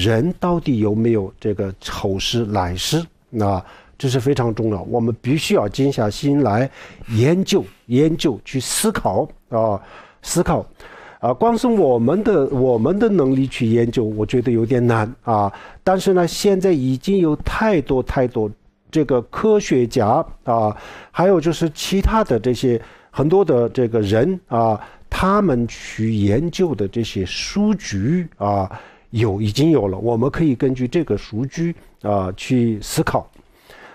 人到底有没有这个丑事、来事啊，这是非常重要，我们必须要静下心来研究、研究、去思考啊，思考。啊，光是我们的我们的能力去研究，我觉得有点难啊。但是呢，现在已经有太多太多这个科学家啊，还有就是其他的这些很多的这个人啊，他们去研究的这些书局啊。有，已经有了。我们可以根据这个熟居啊去思考，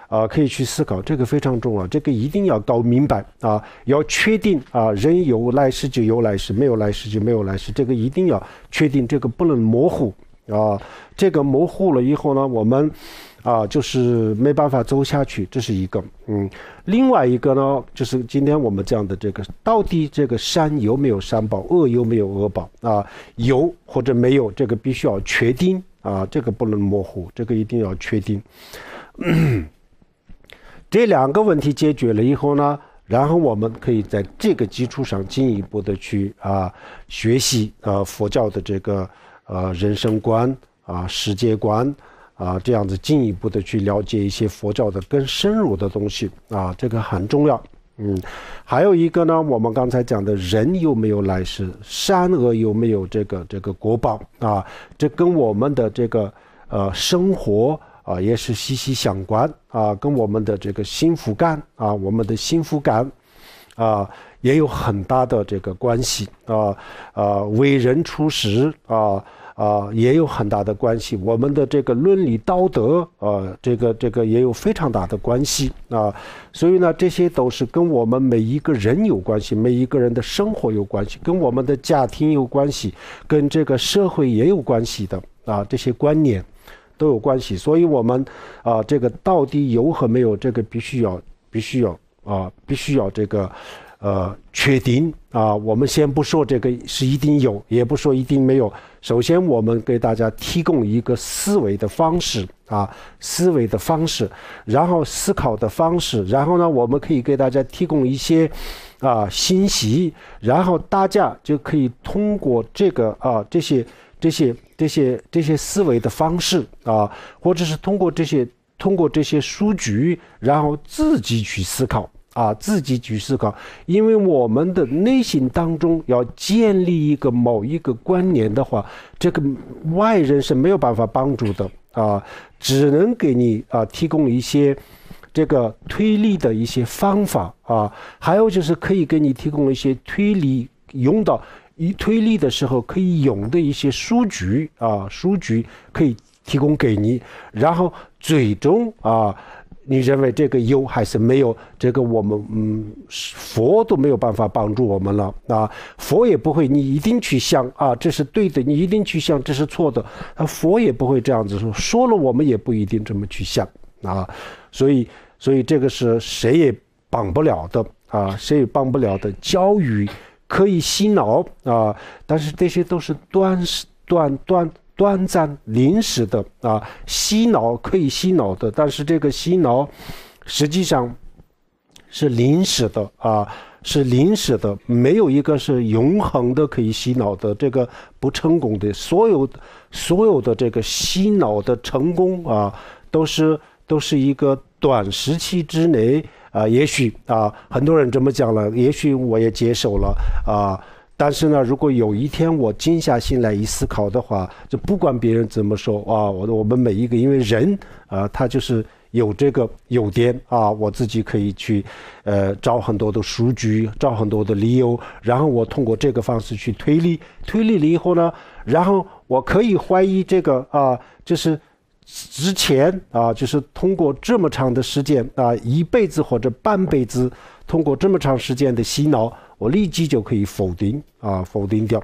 啊，可以去思考这个非常重要。这个一定要搞明白啊，要确定啊，人有来世就有来世，没有来世就没有来世。这个一定要确定，这个不能模糊啊。这个模糊了以后呢，我们。啊，就是没办法走下去，这是一个。嗯，另外一个呢，就是今天我们讲的这个，到底这个善有没有善报，恶有没有恶报啊？有或者没有，这个必须要确定啊，这个不能模糊，这个一定要确定。这两个问题解决了以后呢，然后我们可以在这个基础上进一步的去啊学习啊佛教的这个呃人生观啊世界观。啊，这样子进一步的去了解一些佛教的更深入的东西啊，这个很重要。嗯，还有一个呢，我们刚才讲的人有没有来世，善恶有没有这个这个国报啊，这跟我们的这个呃生活啊也是息息相关啊，跟我们的这个幸福感啊，我们的幸福感啊。也有很大的这个关系啊，啊，为人处事啊啊，也有很大的关系。我们的这个伦理道德啊，这个这个也有非常大的关系啊。所以呢，这些都是跟我们每一个人有关系，每一个人的生活有关系，跟我们的家庭有关系，跟这个社会也有关系的啊。这些观念都有关系，所以我们啊，这个到底有和没有，这个必须要必须要啊，必须要这个。呃，确定啊，我们先不说这个是一定有，也不说一定没有。首先，我们给大家提供一个思维的方式啊，思维的方式，然后思考的方式，然后呢，我们可以给大家提供一些啊信息，然后大家就可以通过这个啊这些这些这些这些思维的方式啊，或者是通过这些通过这些数据，然后自己去思考。啊，自己去思考，因为我们的内心当中要建立一个某一个关联的话，这个外人是没有办法帮助的啊，只能给你啊提供一些这个推理的一些方法啊，还有就是可以给你提供一些推理用到一推理的时候可以用的一些书局啊，书局可以提供给你，然后最终啊。你认为这个有还是没有？这个我们嗯，佛都没有办法帮助我们了啊！佛也不会，你一定去想啊，这是对的，你一定去想这是错的啊！佛也不会这样子说，说了我们也不一定这么去想啊！所以，所以这个是谁也帮不了的啊，谁也帮不了的。教育可以洗脑啊，但是这些都是断断断。短暂、临时的啊，洗脑可以洗脑的，但是这个洗脑，实际上是临时的啊，是临时的，没有一个是永恒的可以洗脑的。这个不成功的，所有所有的这个洗脑的成功啊，都是都是一个短时期之内啊，也许啊，很多人这么讲了，也许我也接受了啊。但是呢，如果有一天我静下心来一思考的话，就不管别人怎么说啊，我我们每一个因为人啊，他就是有这个有点啊，我自己可以去呃找很多的数据，找很多的理由，然后我通过这个方式去推理，推理了以后呢，然后我可以怀疑这个啊，就是之前啊，就是通过这么长的时间啊，一辈子或者半辈子，通过这么长时间的洗脑。我立即就可以否定啊，否定掉，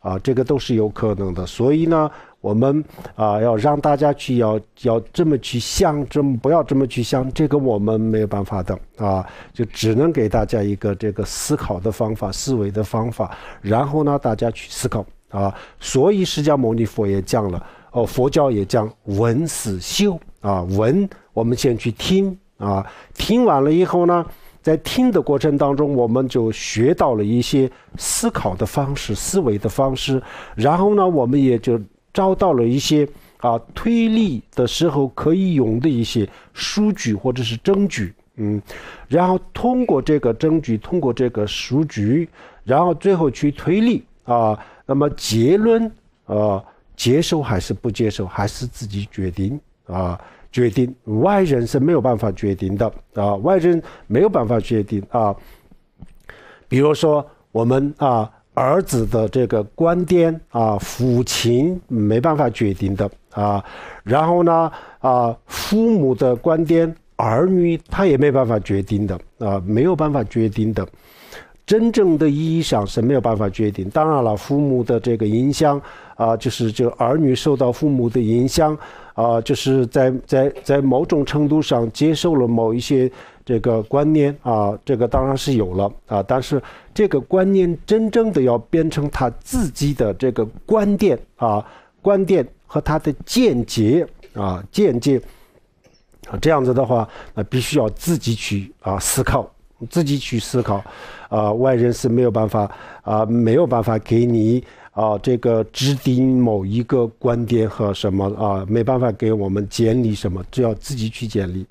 啊，这个都是有可能的。所以呢，我们啊，要让大家去要要这么去想，这么不要这么去想，这个我们没有办法的啊，就只能给大家一个这个思考的方法、思维的方法，然后呢，大家去思考啊。所以释迦牟尼佛也讲了，哦，佛教也讲闻思修啊，闻我们先去听啊，听完了以后呢。在听的过程当中，我们就学到了一些思考的方式、思维的方式，然后呢，我们也就招到了一些啊推力的时候可以用的一些数据或者是证据，嗯，然后通过这个证据，通过这个数据，然后最后去推力啊，那么结论啊接受还是不接受，还是自己决定啊。决定外人是没有办法决定的啊，外人没有办法决定啊。比如说我们啊儿子的这个观点啊，父亲没办法决定的啊。然后呢啊，父母的观点，儿女他也没办法决定的啊，没有办法决定的。真正的意义上是没有办法决定。当然了，父母的这个影响啊，就是这儿女受到父母的影响啊，就是在在在某种程度上接受了某一些这个观念啊，这个当然是有了啊。但是这个观念真正的要变成他自己的这个观点啊，观点和他的见解啊，见解啊，这样子的话，那必须要自己去啊思考。自己去思考，啊，外人是没有办法，啊，没有办法给你，啊，这个指定某一个观点和什么，啊，没办法给我们建立什么，就要自己去建立。